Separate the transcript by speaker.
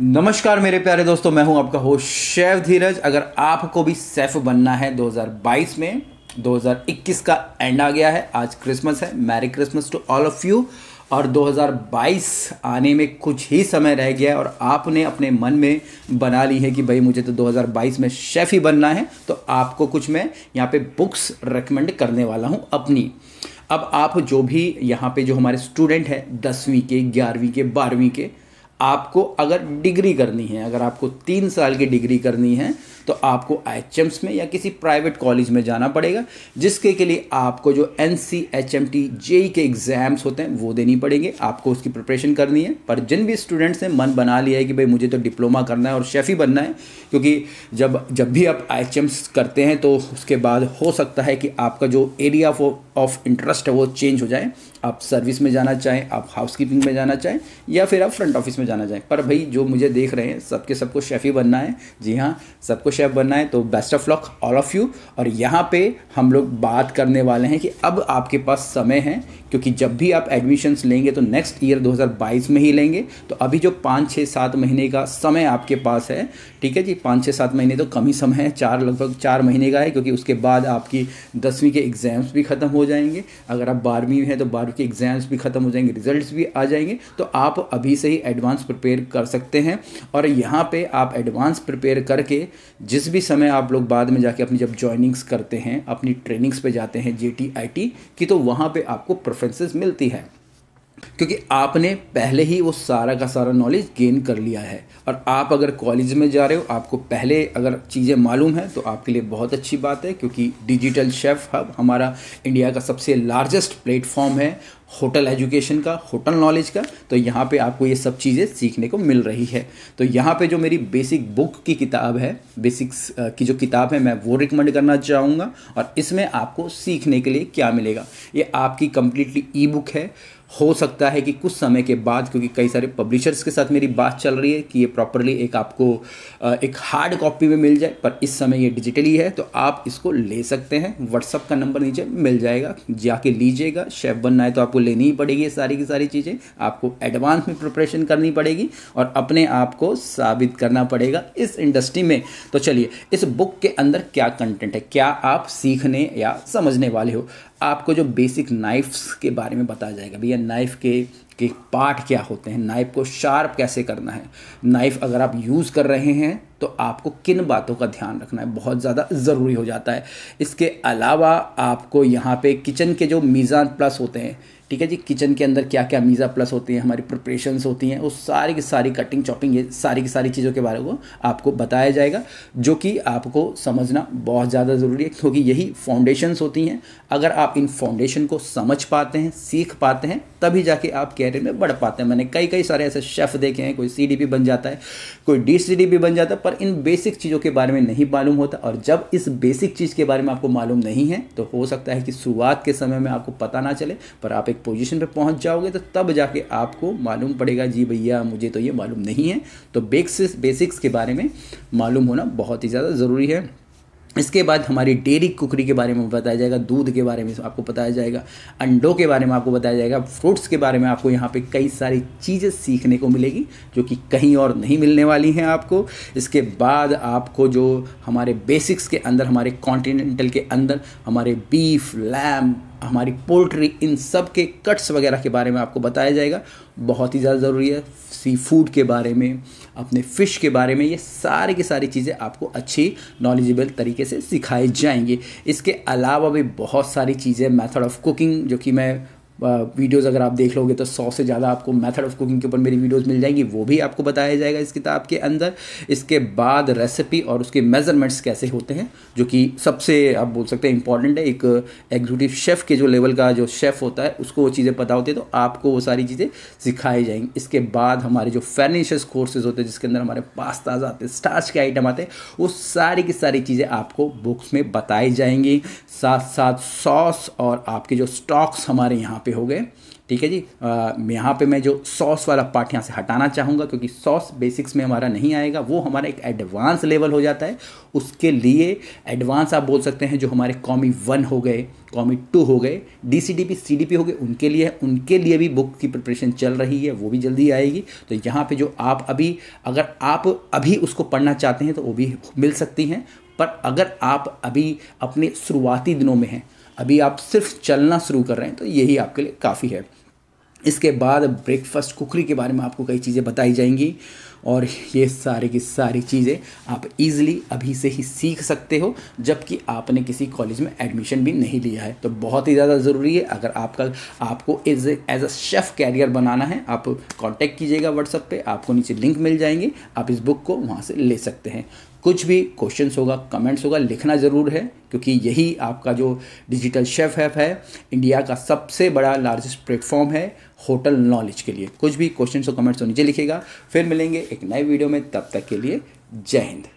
Speaker 1: नमस्कार मेरे प्यारे दोस्तों मैं हूं आपका होस्ट शैव धीरज अगर आपको भी सेफ बनना है 2022 में 2021 का एंड आ गया है आज क्रिसमस है merry Christmas to all of you और 2022 आने में कुछ ही समय रह गया है और आपने अपने मन में बना ली है कि भाई मुझे तो 2022 में शेफ़ ही बनना है तो आपको कुछ मैं यहाँ पे बुक्स रेकमेंड करने वाला हूँ अपनी अब आप जो भी यहाँ पे जो हमारे स्टूडेंट हैं दसवीं के ग्यारहवीं के बारहवीं के आपको अगर डिग्री करनी है अगर आपको तीन साल की डिग्री करनी है तो आपको आई में या किसी प्राइवेट कॉलेज में जाना पड़ेगा जिसके के लिए आपको जो N C H M T JEE के एग्ज़ाम्स होते हैं वो देनी पड़ेंगे आपको उसकी प्रिपरेशन करनी है पर जिन भी स्टूडेंट्स ने मन बना लिया है कि भाई मुझे तो डिप्लोमा करना है और शेफ़ ही बनना है क्योंकि जब जब भी आप आई करते हैं तो उसके बाद हो सकता है कि आपका जो एरिया ऑफ इंटरेस्ट है वो चेंज हो जाए आप सर्विस में जाना चाहें आप हाउस में जाना चाहें या फिर आप फ्रंट ऑफिस में में जाना जाए पर भाई जो मुझे देख रहे हैं सबके सबको शेफ़ ही बनना है जी हाँ सबको शेफ़ बनना है तो best of luck all of you और यहाँ पे हम लोग बात करने वाले हैं कि अब आपके पास समय है क्योंकि जब भी आप एडमिशन्स लेंगे तो नेक्स्ट ईयर 2022 में ही लेंगे तो अभी जो पाँच छः सात महीने का समय आपके पास है ठीक है जी पाँच छः सात महीने तो कम ही समय है चार लगभग चार महीने का है क्योंकि उसके बाद आपकी दसवीं के एग्ज़ाम्स भी ख़त्म हो जाएंगे अगर आप बारहवीं हैं तो बारहवीं के एग्ज़ाम्स भी ख़त्म हो जाएंगे रिजल्ट भी आ जाएंगे तो आप अभी से ही एडवांस प्रिपेयर कर सकते हैं और यहाँ पर आप एडवांस प्रिपेयर करके जिस भी समय आप लोग बाद में जाके अपनी जब ज्वाइनिंग्स करते हैं अपनी ट्रेनिंग्स पर जाते हैं जे की तो वहाँ पर आपको प्रोफेस रेफरेंसेस मिलती हैं क्योंकि आपने पहले ही वो सारा का सारा नॉलेज गेन कर लिया है और आप अगर कॉलेज में जा रहे हो आपको पहले अगर चीज़ें मालूम हैं तो आपके लिए बहुत अच्छी बात है क्योंकि डिजिटल शेफ़ हब हमारा इंडिया का सबसे लार्जेस्ट प्लेटफॉर्म है होटल एजुकेशन का होटल नॉलेज का तो यहाँ पे आपको ये सब चीज़ें सीखने को मिल रही है तो यहाँ पे जो मेरी बेसिक बुक की किताब है बेसिक्स की जो किताब है मैं वो रिकमेंड करना चाहूँगा और इसमें आपको सीखने के लिए क्या मिलेगा ये आपकी कम्प्लीटली ई बुक है हो सकता है कि कुछ समय के बाद क्योंकि कई सारे पब्लिशर्स के साथ मेरी बात चल रही है कि ये प्रॉपरली एक आपको एक हार्ड कॉपी में मिल जाए पर इस समय ये डिजिटली है तो आप इसको ले सकते हैं व्हाट्सअप का नंबर नीचे मिल जाएगा जाके लीजिएगा शेफ़ बनना है तो आपको लेनी ही पड़ेगी सारी की सारी चीज़ें आपको एडवांस में प्रिपरेशन करनी पड़ेगी और अपने आप को साबित करना पड़ेगा इस इंडस्ट्री में तो चलिए इस बुक के अंदर क्या कंटेंट है क्या आप सीखने या समझने वाले हो आपको जो बेसिक नाइफ्स के बारे में बताया जाएगा भैया नाइफ़ के कि पार्ट क्या होते हैं नाइफ को शार्प कैसे करना है नाइफ अगर आप यूज़ कर रहे हैं तो आपको किन बातों का ध्यान रखना है बहुत ज़्यादा ज़रूरी हो जाता है इसके अलावा आपको यहाँ पे किचन के जो मीज़ान प्लस होते हैं ठीक है जी किचन के अंदर क्या क्या मीज़ा प्लस होती हैं हमारी प्रिपरेशंस होती हैं उस सारी की सारी कटिंग चॉपिंग ये सारी की सारी चीज़ों के बारे में आपको बताया जाएगा जो कि आपको समझना बहुत ज़्यादा ज़रूरी है क्योंकि यही फाउंडेशंस होती हैं अगर आप इन फाउंडेशन को समझ पाते हैं सीख पाते हैं तभी जाके आप क्या कैरियर में बढ़ पाते हैं मैंने कई कई सारे ऐसे शेफ़ देखे हैं कोई सी बन जाता है कोई डी बन जाता है पर इन बेसिक चीज़ों के बारे में नहीं मालूम होता और जब इस बेसिक चीज़ के बारे में आपको मालूम नहीं है तो हो सकता है कि शुरुआत के समय में आपको पता ना चले पर आप एक पोजिशन पर पहुँच जाओगे तो तब जाके आपको मालूम पड़ेगा जी भैया मुझे तो ये मालूम नहीं है तो बेसिक्स बेसिक्स के बारे में मालूम होना बहुत ही ज़्यादा ज़रूरी है इसके बाद हमारी डेयरी कुकरी के बारे में बताया जाएगा दूध के बारे में आपको बताया जाएगा अंडों के बारे में आपको बताया जाएगा फ्रूट्स के बारे में आपको यहाँ पे कई सारी चीज़ें सीखने को मिलेगी जो कि कहीं और नहीं मिलने वाली हैं आपको इसके बाद आपको जो हमारे बेसिक्स के अंदर हमारे कॉन्टिनेंटल के अंदर हमारे बीफ लैम हमारी पोल्ट्री इन सब के कट्स वगैरह के बारे में आपको बताया जाएगा बहुत ही ज़्यादा ज़रूरी है सी फूड के बारे में अपने फ़िश के बारे में ये सारे की सारी चीज़ें आपको अच्छी नॉलेजेबल तरीके से सिखाई जाएंगी इसके अलावा भी बहुत सारी चीज़ें मेथड ऑफ कुकिंग जो कि मैं वीडियोज़ अगर आप देख लोगे तो सौ से ज़्यादा आपको मेथड ऑफ कुकिंग के ऊपर मेरी वीडियोज़ मिल जाएंगी वो भी आपको बताया जाएगा इस किताब के अंदर इसके बाद रेसिपी और उसके मेज़रमेंट्स कैसे होते हैं जो कि सबसे आप बोल सकते हैं इंपॉर्टेंट है एक एग्जीक्यूटिव शेफ़ के जो लेवल का जो शेफ़ होता है उसको वो चीज़ें पता होती है तो आपको वो सारी चीज़ें सिखाई जाएंगी इसके बाद हमारे जो फाइनेंशियल कोर्सेज होते हैं जिसके अंदर हमारे पास्ताज आते हैं स्टार्च के आइटम आते हैं वो सारी की सारी चीज़ें आपको बुक्स में बताई जाएंगी साथ साथ सॉस और आपके जो स्टॉक्स हमारे यहाँ पे हो गए ठीक है जी यहाँ पे मैं जो सॉस वाला पार्ट यहाँ से हटाना चाहूँगा क्योंकि सॉस बेसिक्स में हमारा नहीं आएगा वो हमारा एक एडवांस लेवल हो जाता है उसके लिए एडवांस आप बोल सकते हैं जो हमारे कॉमी वन हो गए कॉमी टू हो गए D C D P C D P हो गए उनके लिए उनके लिए भी बुक की प्रिपरेशन चल रही है वो भी जल्दी आएगी तो यहाँ पे जो आप अभी अगर आप अभी उसको पढ़ना चाहते हैं तो वो भी मिल सकती हैं पर अगर आप अभी अपने शुरुआती दिनों में हैं अभी आप सिर्फ चलना शुरू कर रहे हैं तो यही आपके लिए काफ़ी है इसके बाद ब्रेकफास्ट कुकरी के बारे में आपको कई चीज़ें बताई जाएंगी और ये सारी की सारी चीज़ें आप इजीली अभी से ही सीख सकते हो जबकि आपने किसी कॉलेज में एडमिशन भी नहीं लिया है तो बहुत ही ज़्यादा ज़रूरी है अगर आपका आपको as as a chef career बनाना है आप कॉन्टैक्ट कीजिएगा व्हाट्सएप पे आपको नीचे लिंक मिल जाएंगे आप इस बुक को वहाँ से ले सकते हैं कुछ भी क्वेश्चंस होगा कमेंट्स होगा लिखना ज़रूर है क्योंकि यही आपका जो डिजिटल शेफ ऐप है इंडिया का सबसे बड़ा लार्जेस्ट प्लेटफॉर्म है होटल नॉलेज के लिए कुछ भी क्वेश्चन और कमेंट्स नीचे लिखेगा फिर मिलेंगे एक नए वीडियो में तब तक के लिए जय हिंद